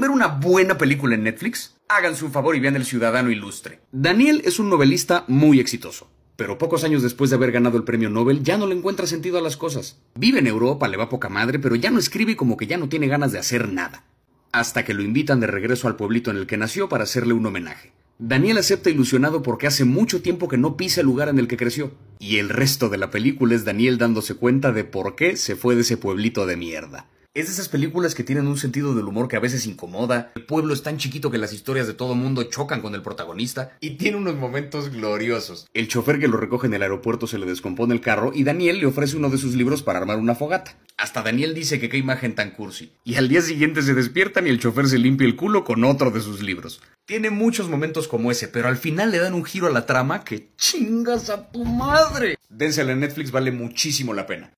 ver una buena película en Netflix? hagan su favor y vean El Ciudadano Ilustre. Daniel es un novelista muy exitoso. Pero pocos años después de haber ganado el premio Nobel ya no le encuentra sentido a las cosas. Vive en Europa, le va poca madre, pero ya no escribe y como que ya no tiene ganas de hacer nada. Hasta que lo invitan de regreso al pueblito en el que nació para hacerle un homenaje. Daniel acepta ilusionado porque hace mucho tiempo que no pisa el lugar en el que creció. Y el resto de la película es Daniel dándose cuenta de por qué se fue de ese pueblito de mierda. Es de esas películas que tienen un sentido del humor que a veces incomoda. El pueblo es tan chiquito que las historias de todo mundo chocan con el protagonista y tiene unos momentos gloriosos. El chofer que lo recoge en el aeropuerto se le descompone el carro y Daniel le ofrece uno de sus libros para armar una fogata. Hasta Daniel dice que qué imagen tan cursi. Y al día siguiente se despiertan y el chofer se limpia el culo con otro de sus libros. Tiene muchos momentos como ese, pero al final le dan un giro a la trama que chingas a tu madre. Dénsela en Netflix, vale muchísimo la pena.